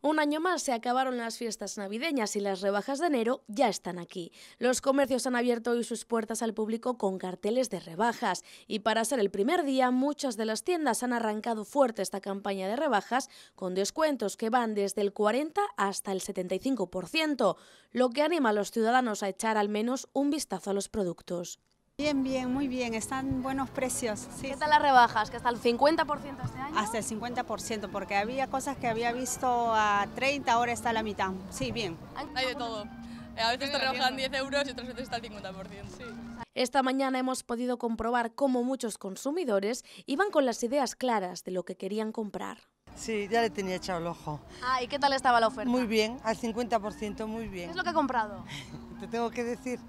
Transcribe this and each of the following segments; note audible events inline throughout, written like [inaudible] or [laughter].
Un año más se acabaron las fiestas navideñas y las rebajas de enero ya están aquí. Los comercios han abierto hoy sus puertas al público con carteles de rebajas y para ser el primer día muchas de las tiendas han arrancado fuerte esta campaña de rebajas con descuentos que van desde el 40 hasta el 75%, lo que anima a los ciudadanos a echar al menos un vistazo a los productos. Bien, bien, muy bien, están buenos precios. ¿Qué tal las rebajas? ¿Que hasta el 50% este año? Hasta el 50%, porque había cosas que había visto a 30, ahora está la mitad. Sí, bien. Hay de todo. Eh, a veces te rebajan 10 euros y otras veces está el 50%. Esta mañana hemos podido comprobar cómo muchos consumidores iban con las ideas claras de lo que querían comprar. Sí, ya le tenía echado el ojo. Ah, ¿y qué tal estaba la oferta? Muy bien, al 50%, muy bien. ¿Qué es lo que he comprado? [laughs] te tengo que decir,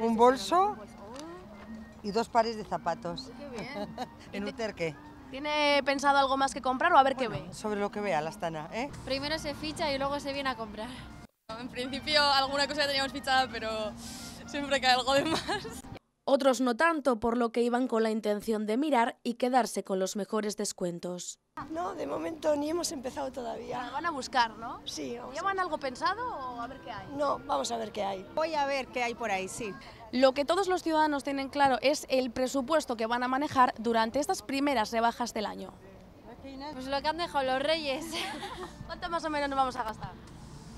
un bolso y dos pares de zapatos. Qué bien. [laughs] en Uterque. ¿Tiene pensado algo más que comprar o a ver qué ve? Sobre lo que vea la Astana, ¿eh? Primero se ficha y luego se viene a comprar. En principio alguna cosa ya teníamos fichada, pero siempre cae algo de más. Otros no tanto, por lo que iban con la intención de mirar y quedarse con los mejores descuentos. No, de momento ni hemos empezado todavía. van a buscar, ¿no? Sí. Vamos ¿Llevan algo pensado o a ver qué hay? No, vamos a ver qué hay. Voy a ver qué hay por ahí, sí. Lo que todos los ciudadanos tienen claro es el presupuesto que van a manejar durante estas primeras rebajas del año. Pues lo que han dejado los reyes. [laughs] ¿Cuánto más o menos nos vamos a gastar?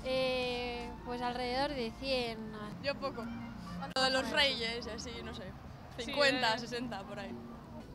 Eh, pues alrededor de 100. Yo poco. Lo de los reyes así, no sé, 50, 60 eh. por ahí.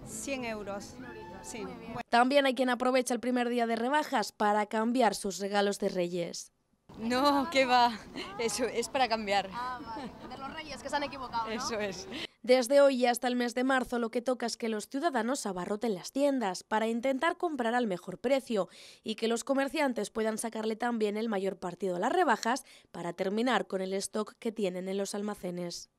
100 euros. Sí. También hay quien aprovecha el primer día de rebajas para cambiar sus regalos de reyes. No, qué va. Eso es para cambiar. Ah, vale. De los reyes que se han equivocado. Eso es. Desde hoy y hasta el mes de marzo lo que toca es que los ciudadanos abarroten las tiendas para intentar comprar al mejor precio y que los comerciantes puedan sacarle también el mayor partido a las rebajas para terminar con el stock que tienen en los almacenes.